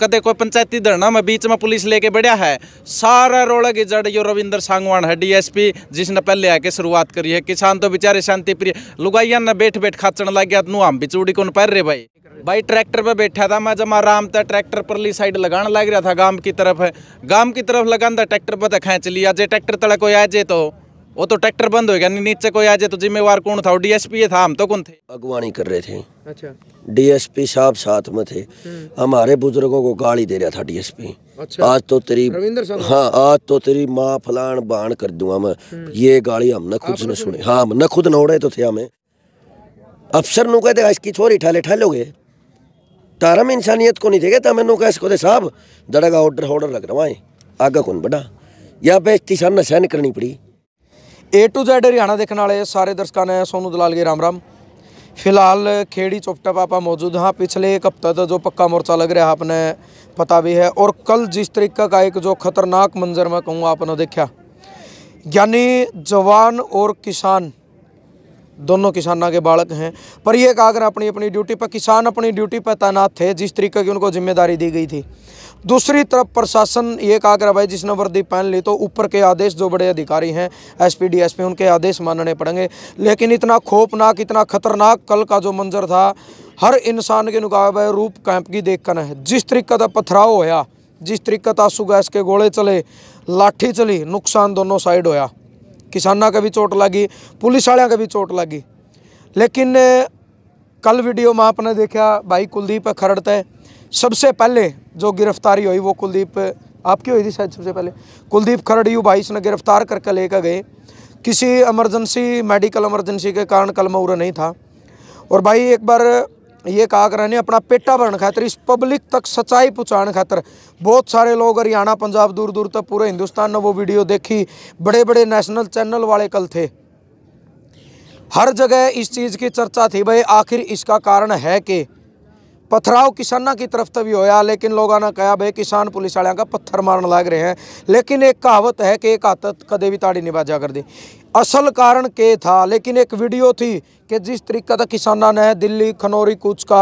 कदे कोई पंचायती धरना में बीच में पुलिस लेके बढ़िया है सारा रोड़ा की जड़ यो रविंद्र सांगवान है डीएसपी जिसने पहले आके शुरुआत करी है किसान तो बेचारे शांति प्रिय लुगाइया ने बैठ बैठ खाचन लग गया नु हम बिचूड़ी को पैर रहे भाई भाई ट्रैक्टर पर बैठा था मैं जब आराम था ट्रैक्टर परली साइड लगा लग रहा था गांव की तरफ है गांव की तरफ लगा था ट्रैक्टर पर तो खेच लिया जे ट्रैक्टर तड़ा कोई आज तो वो तो ट्रैक्टर बंद हो गया नीचे कोई आ जाए तो जिम्मेवार कौन था वो डीएसपी था हम तो कौन थे अगवानी कर रहे थे अच्छा डीएसपी साहब साथ में थे हम्म। हमारे बुजुर्गों को गाली दे रहा था डीएसपी अच्छा। आज तो तेरी हाँ आज तो तेरी माँ फलान बाण कर दूंगा मैं हम्म। ये गाली हम हमने हाँ, खुद न सुने हाँ न खुद नौड़े तो थे हमें अफसर नु कहते इसकी छोरी ठाले ठहलोगे तारा में इंसानियत को नहीं देगा ता मैंने कह सको साहब दड़गा ऑर्डर ऑर्डर लग रहा है आगा कौन बढ़ा या बेचती सर न सहन करनी पड़ी ए टू जैड हरियाणा देखने वाले सारे दर्शकों ने सोनू दलाल ਜੀ राम राम फिलहाल खेड़ी चौपटा पापा मौजूद हाँ पिछले एक हफ्ते तो जो पक्का मोर्चा लग रहा है आपने पता भी है और कल जिस तरीका का एक जो खतरनाक मंजर मैं कहूँगा आपने देखा यानी जवान और किसान दोनों किसानों के बालक हैं पर ये कागर अपनी अपनी ड्यूटी पर किसान अपनी ड्यूटी पर तैनात थे जिस तरीके की उनको जिम्मेदारी दी गई थी दूसरी तरफ प्रशासन ये कहा कर भाई जिसने वर्दी पहन ली तो ऊपर के आदेश जो बड़े अधिकारी हैं एसपी डीएसपी उनके आदेश मानने पड़ेंगे लेकिन इतना खोफनाक इतना खतरनाक कल का जो मंजर था हर इंसान के नुकाबले रूप कैंप की देख कर है जिस तरीके का पथराव होया जिस तरीके का आंसू गैस के गोले चले लाठी चली नुकसान दोनों साइड होया किसान का भी चोट लगी पुलिस वालों का भी चोट लगी लेकिन कल वीडियो में आपने देखा भाई कुलदीप खरड़ते सबसे पहले जो गिरफ्तारी हुई वो कुलदीप आपकी हुई थी शायद सबसे पहले कुलदीप खरड़ियू भाई इसने गिरफ्तार करके लेकर गए किसी इमरजेंसी मेडिकल इमरजेंसी के कारण कल मऊरा नहीं था और भाई एक बार ये कहा कर अपना पेटा भरने खातर इस पब्लिक तक सच्चाई पहुँचाने खातर बहुत सारे लोग हरियाणा पंजाब दूर दूर तक पूरे हिंदुस्तान ने वो वीडियो देखी बड़े बड़े नेशनल चैनल वाले कल थे हर जगह इस चीज़ की चर्चा थी भाई आखिर इसका कारण है कि पथराव किसाना की तरफ तभी होया लेकिन लोगों ने कहा भाई किसान पुलिस वाले का पत्थर मारन लग रहे हैं लेकिन एक कहावत है कि एक आदत कदे भी ताड़ी निभाजा कर दी असल कारण के था लेकिन एक वीडियो थी कि जिस तरीका का किसानों ने दिल्ली खनौरी कूच का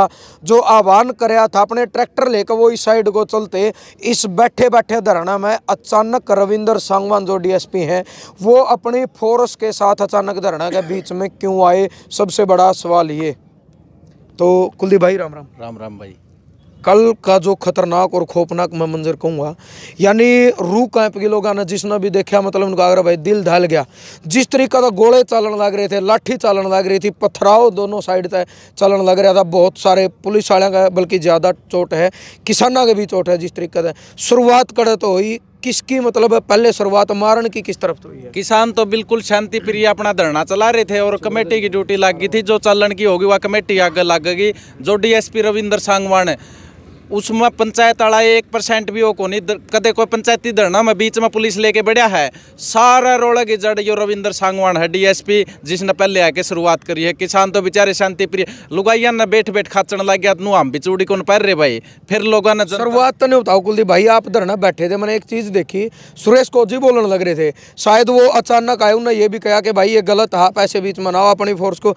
जो आह्वान कराया था अपने ट्रैक्टर लेकर वो इस साइड को चलते इस बैठे बैठे धरना में अचानक रविंदर सांगवान जो डीएसपी हैं वो अपनी फोर्स के साथ अचानक धरना के बीच में क्यों आए सबसे बड़ा सवाल ये तो कुलदीप भाई राम राम राम राम भाई कल का जो खतरनाक और खोफनाक मैं मंजर कहूँगा यानी रू कैंप लोग ना जिसने भी देखा मतलब उनका आगरा भाई दिल ढाल गया जिस तरीका का गोले चालन लग रहे थे लाठी चालन लग रही थी पथराव दोनों साइड से चालन लग रहा था बहुत सारे पुलिस वाले का बल्कि ज़्यादा चोट है किसानों के भी चोट है जिस तरीके से शुरुआत करे तो हुई किसकी मतलब पहले शुरुआत मारण की किस तरफ हुई है किसान तो बिल्कुल शांति प्रिय अपना धरना चला रहे थे और कमेटी की ड्यूटी लग गई थी जो चलन की होगी वह कमेटी आगे लग गई जो डीएसपी रविंदर सांगवान है उसमें पंचायत वाला एक परसेंट भी वो को नहीं कदे कोई पंचायती धरना में बीच में पुलिस लेके बढ़िया है सारा रोड़ा की जड़ यो रविंदर सांगवान है डीएसपी जिसने पहले आके शुरुआत करी है किसान तो बेचारे शांति प्रिय लुगाइया ने बैठ बैठ खाचन लग गया नु हम बिचूड़ी चूड़ी कौन पैर रहे भाई फिर लोगों ने शुरुआत तो नहीं बताओ कुलदीप भाई आप धरना बैठे थे मैंने एक चीज़ देखी सुरेश जी बोलने लग रहे थे शायद वो अचानक आए उन्होंने ये भी कहा कि भाई ये गलत आप ऐसे बीच मनाओ अपनी फोर्स को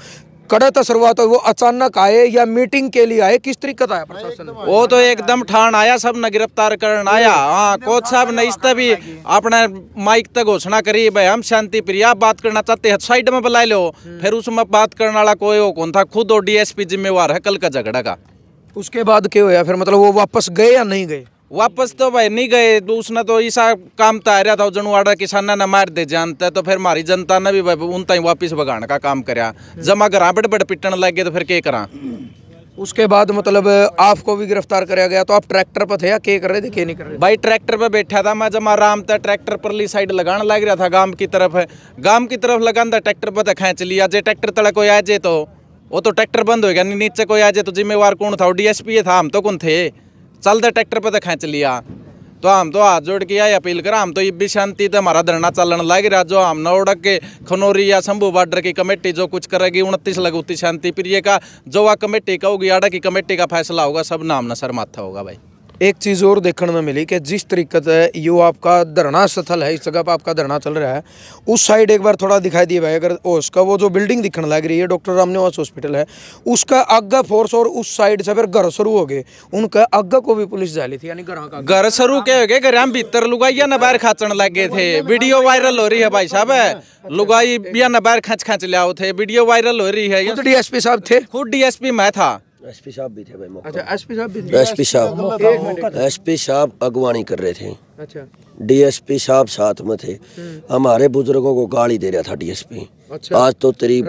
कड़त शुरुआत हुई वो अचानक आए या मीटिंग के लिए आए किस तरीके आया प्रशासन वो तो एकदम ठान आया सब न गिरफ्तार कर आया हाँ कोच साहब ने इस तभी अपने माइक तक घोषणा करी भाई हम शांति प्रिय आप बात करना चाहते हैं साइड में बुला लो हम्म। फिर उसमें बात करने वाला कोई हो कौन था खुद और डीएसपी जिम्मेवार है कल का झगड़ा का उसके बाद क्या हुआ फिर मतलब वो वापस गए या नहीं गए वापस तो भाई नहीं गए तो उसने तो ईसा काम तो आ रहा था जनवाड़ा किसाना ने मार दे जानता तो फिर हमारी जनता ने भी भाई उन तीन वापिस भगाने का काम कराया जमा करा बड़ बड़ पिटन लग गए तो फिर क्या करा उसके बाद मतलब आपको भी गिरफ्तार कराया गया तो आप ट्रैक्टर पर थे या के कर रहे थे के नहीं कर रहे भाई ट्रैक्टर पर बैठा था मैं जब आराम था ट्रैक्टर पर ली साइड लगाने लग रहा था गांव की तरफ है गांव की तरफ लगान था ट्रैक्टर पर तो खेच लिया जे ट्रैक्टर तड़क कोई आ जाए तो वो तो ट्रैक्टर बंद हो गया नीचे कोई आ जाए तो जिम्मेवार कौन था डीएसपी था हम तो कौन थे चल दे ट्रैक्टर पे तो खींच लिया तो हम तो हाथ जोड़ के आई अपील करा हम तो ये भी शांति तो हमारा धरना चलन लग रहा जो हम नौडक के खनौरी या शंभू बॉर्डर की कमेटी जो कुछ करेगी उनतीस लघुती शांति प्रिय का जो वह कमेटी का होगी आड़ा की कमेटी का फैसला होगा सब नाम ना सर माथा होगा भाई एक चीज़ और देखने में मिली कि जिस तरीके से यो आपका धरना स्थल है इस जगह पर आपका धरना चल रहा है उस साइड एक बार थोड़ा दिखाई दिए भाई अगर उसका वो जो बिल्डिंग दिखने लग रही है डॉक्टर रामनिवास हॉस्पिटल है उसका आगा फोर्स और उस साइड से फिर घर शुरू हो गए उनका आगा को भी पुलिस जा थी यानी घर शुरू के हो गए घर भीतर लुगाइया न बाहर खाचन लग गए थे वीडियो वायरल हो रही है भाई साहब लुगाई या न बाहर खाच खाच ले थे वीडियो वायरल हो रही है खुद डीएसपी साहब थे खुद डीएसपी मैं था एसपी साहब भी थे भाई अच्छा एसपी साहब भी एसपी साहब एसपी साहब अगवानी कर रहे थे अच्छा डीएसपी साहब साथ में थे हम्म। हमारे बुजुर्गों को गाली दे रहा था डीएसपी अच्छा आज तो तेरी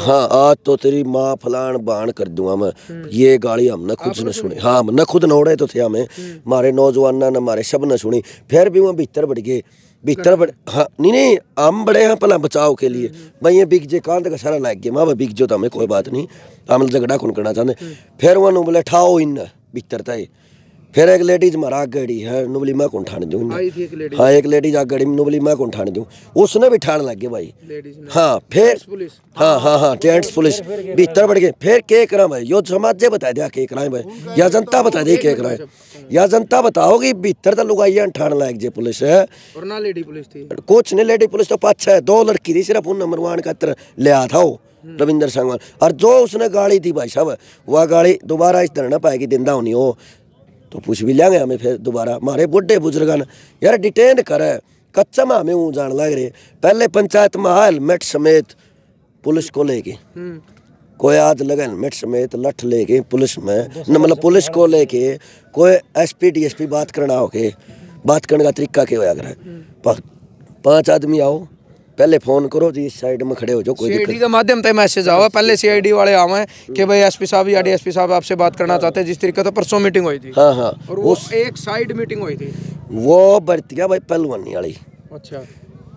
हाँ आज तो तेरी माँ फलान बाण कर दूंगा मैं हम्म। ये गाली हम खुद ने सुनी हाँ न खुद नौड़े हाँ, तो थे हमें हमारे हम्म। नौजवान ने हमारे सब ने सुनी फिर भी वो भीतर बढ़ गए भीतर बड़े हाँ नहीं नहीं हम बड़े हैं पला बचाव के लिए हम्म, हम्म। भाई ये बिक जे कान का सारा लाग गया माँ भाई बिक जो तो हमें कोई बात नहीं हम झगड़ा कौन करना चाहते हम्म। फिर वह बोले ठाओ इन भीतर था फिर एक लेडीज मरा गड़ी है नुबली मैं कुंठा नहीं दूंगी हाँ एक लेडीज आ गड़ी नुबली मैं कुंठा नहीं दूँ उसने भी ठाण लग गए भाई हाँ फिर हाँ हाँ हाँ टेंट्स हाँ, पुलिस भीतर बढ़ गए फिर के करा भाई यो समाज जे बता दिया के कराए भाई या तो जनता बता दी के कराए या जनता बताओगी भीतर तो लुगाई ठाण लायक जे पुलिस है कुछ नहीं लेडी पुलिस तो पाछा है दो लड़की थी सिर्फ उन नंबर वन का लिया था वो हम्म। रविंदर सांगवान और जो उसने गाली दी भाई साहब वह गाली दोबारा इस तरह ना पाएगी दिंदा होनी हो तो पूछ भी लेंगे हमें फिर दोबारा मारे बुढ़े बुजुर्गन यार डिटेन करे कच्चा में हमें ऊँ जान लग रहे पहले पंचायत में आए हेलमेट समेत पुलिस को लेके हम्म। कोई आज लगे हेलमेट समेत लठ लेके पुलिस में न मतलब पुलिस को लेके कोई एसपी डीएसपी बात करना के बात करने का तरीका क्या होया करे हम्म। पांच आदमी आओ पहले फोन करो जी इस साइड में खड़े हो जाओ कोई सीआईडी के माध्यम से मैसेज आवा पहले सीआईडी वाले आवे कि भाई एसपी साहब या डीएसपी साहब आपसे बात करना हाँ। चाहते हैं जिस तरीके तो परसों मीटिंग हुई थी हाँ हाँ और वो उस... एक साइड मीटिंग हुई थी वो बरतिया भाई पहलवानी वाली अच्छा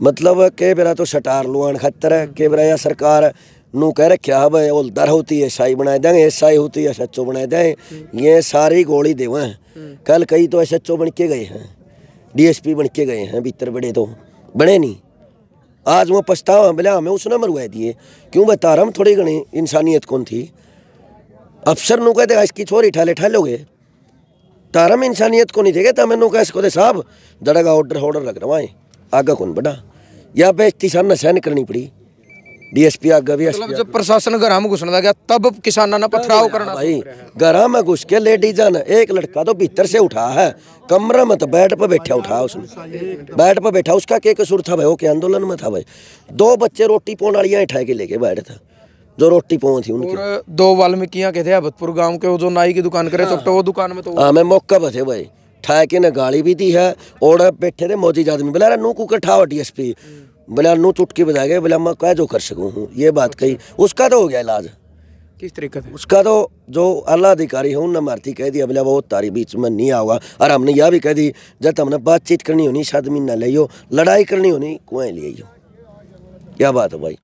मतलब के बेरा तो सटार लुआन खातर है के बेरा या सरकार नू कह रखा है भाई उलदर होती है शाही बनाए देंगे ये शाही होती है सच्चो बनाए दें हम्म। ये सारी गोली देवे हम्म। कल कई तो एस एच ओ बन के गए हैं डीएसपी बन के गए हैं भीतर बड़े तो बने नहीं आज वो पछतावा बोला हमें उसने मरवा दिए क्यों बता रहा हम थोड़ी घनी इंसानियत कौन थी अफसर कह देगा इसकी छोरी ठाले ठालोगे तारा में इंसानियत को नहीं देगा तो मैंने कह सको साहब जरा ऑर्डर ऑर्डर लग रहा है आगा कौन बढ़ा या बेचती सामना सहन करनी पड़ी डीएसपी आ गया ਮਤਲਬ मतलब जब प्रशासन घर में घुसने लगा तब किसानों ने पथराव करना भाई घर में घुस के लेडीजा ने एक लड़का तो भीतर से उठा है कमरा में तो बैट पर बैठा उठा उसने बैट पर बैठा उसका क्या कसूर था भाई वो के आंदोलन में था भाई दो बच्चे रोटी पोन वाली उठा के लेके बैठ था जो रोटी पोन थी उनकी दो वाल्मीकियाँ के थे अबतपुर गाँव के जो नाई की दुकान करे हाँ। चुपटे वो दुकान में तो हाँ मैं मौका पर भाई ठा ने गाली भी दी है और बैठे थे मोदी आदमी बोला नू कुकर ठाओ डी एस पी बोला नू चुटकी बजा गए बोला मैं क्या जो कर सकूँ हूँ ये बात कही अच्छा। उसका तो हो गया इलाज किस तरीके से उसका तो जो अल्लाह अधिकारी है उनने मारती कह दिया बोला बहुत तारी बीच में नहीं आऊगा और हमने यह भी कह दी जब हमने बातचीत करनी होनी शादी न ले लड़ाई करनी होनी कुएँ लियो क्या बात है भाई